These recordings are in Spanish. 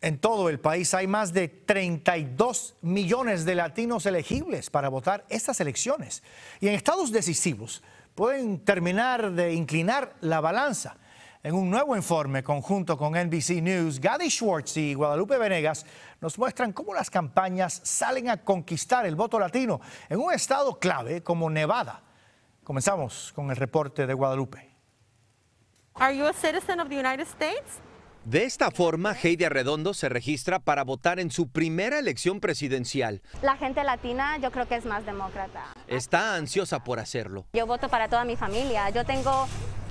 En todo el país hay más de 32 millones de latinos elegibles para votar estas elecciones. Y en estados decisivos pueden terminar de inclinar la balanza. En un nuevo informe conjunto con NBC News, Gadi Schwartz y Guadalupe Venegas nos muestran cómo las campañas salen a conquistar el voto latino en un estado clave como Nevada. Comenzamos con el reporte de Guadalupe. of the United de esta forma, Heidi Arredondo se registra para votar en su primera elección presidencial. La gente latina yo creo que es más demócrata. Está ansiosa por hacerlo. Yo voto para toda mi familia. Yo tengo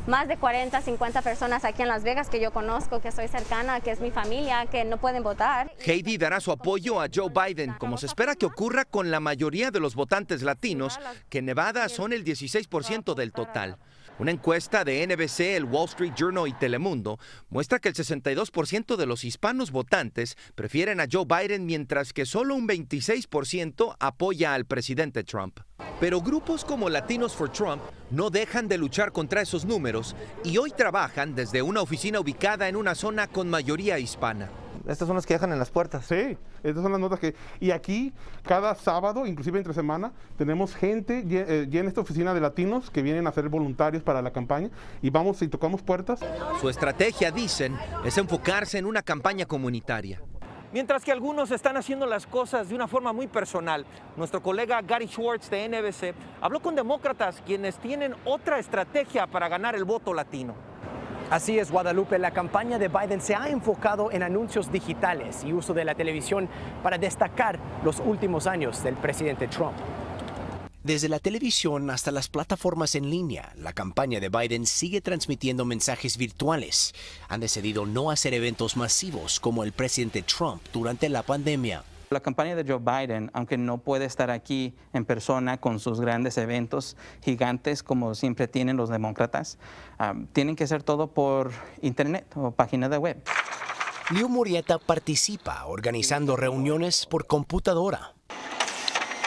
más de 40, 50 personas aquí en Las Vegas que yo conozco, que soy cercana, que es mi familia, que no pueden votar. Heidi dará su apoyo a Joe Biden, como se espera que ocurra con la mayoría de los votantes latinos, que en Nevada son el 16% del total. Una encuesta de NBC, el Wall Street Journal y Telemundo muestra que el 62% de los hispanos votantes prefieren a Joe Biden, mientras que solo un 26% apoya al presidente Trump. Pero grupos como Latinos for Trump no dejan de luchar contra esos números y hoy trabajan desde una oficina ubicada en una zona con mayoría hispana. Estas son las que dejan en las puertas. Sí, estas son las notas que... Y aquí, cada sábado, inclusive entre semana, tenemos gente eh, llena esta oficina de latinos que vienen a ser voluntarios para la campaña y vamos y tocamos puertas. Su estrategia, dicen, es enfocarse en una campaña comunitaria. Mientras que algunos están haciendo las cosas de una forma muy personal, nuestro colega Gary Schwartz de NBC habló con demócratas quienes tienen otra estrategia para ganar el voto latino. Así es, Guadalupe, la campaña de Biden se ha enfocado en anuncios digitales y uso de la televisión para destacar los últimos años del presidente Trump. Desde la televisión hasta las plataformas en línea, la campaña de Biden sigue transmitiendo mensajes virtuales. Han decidido no hacer eventos masivos como el presidente Trump durante la pandemia. La campaña de Joe Biden, aunque no puede estar aquí en persona con sus grandes eventos gigantes como siempre tienen los demócratas, ah, tienen que hacer todo por internet o página de web. Liu Murieta participa organizando reuniones por computadora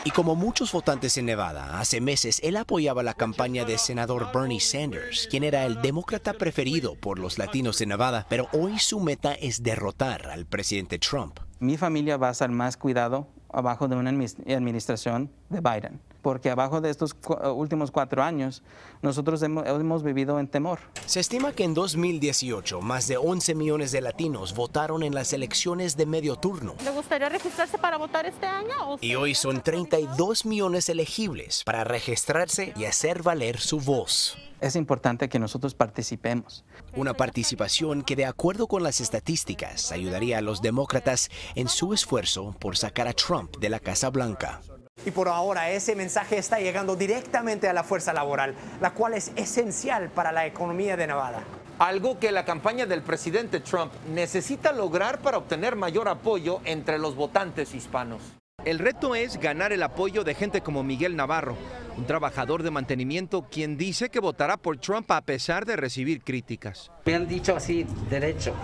y como muchos votantes en Nevada, hace meses él apoyaba la campaña de senador Bernie Sanders, quien era el demócrata preferido por los latinos en Nevada, pero hoy su meta es derrotar al presidente Trump. Mi familia va a estar más cuidado abajo de una administración de Biden porque abajo de estos eh, últimos cuatro años nosotros hemos, vivido en temor. Se estima que en 2018 más de 11 millones de latinos votaron en las elecciones de medio turno. ¿Le gustaría registrarse para votar este año? y hoy son 32 millones elegibles para registrarse y hacer valer su voz es importante que nosotros participemos. Una participación que, de acuerdo con las estadísticas, ayudaría a los demócratas en su esfuerzo por sacar a Trump de la Casa Blanca. Y por ahora ese mensaje está llegando directamente a la fuerza laboral, la cual es esencial para la economía de Nevada. Algo que la campaña del presidente Trump necesita lograr para obtener mayor apoyo entre los votantes hispanos. El reto es ganar el apoyo de gente como Miguel Navarro, un trabajador de mantenimiento quien dice que votará por Trump a pesar de recibir críticas. Me han dicho así, derecho,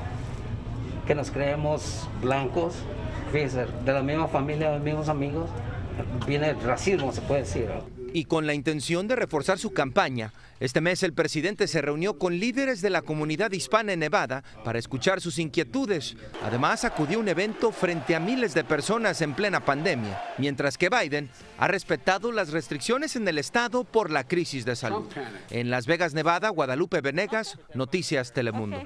que nos creemos blancos, de la misma familia, de los mismos amigos, viene el racismo, se puede decir. Y con la intención de reforzar su campaña, este mes el presidente se reunió con líderes de la comunidad hispana en Nevada para escuchar sus inquietudes. Además, acudió a un evento frente a miles de personas en plena pandemia, mientras que Biden ha respetado las restricciones en el estado por la crisis de salud. En Las Vegas, Nevada, Guadalupe Venegas, Noticias Telemundo.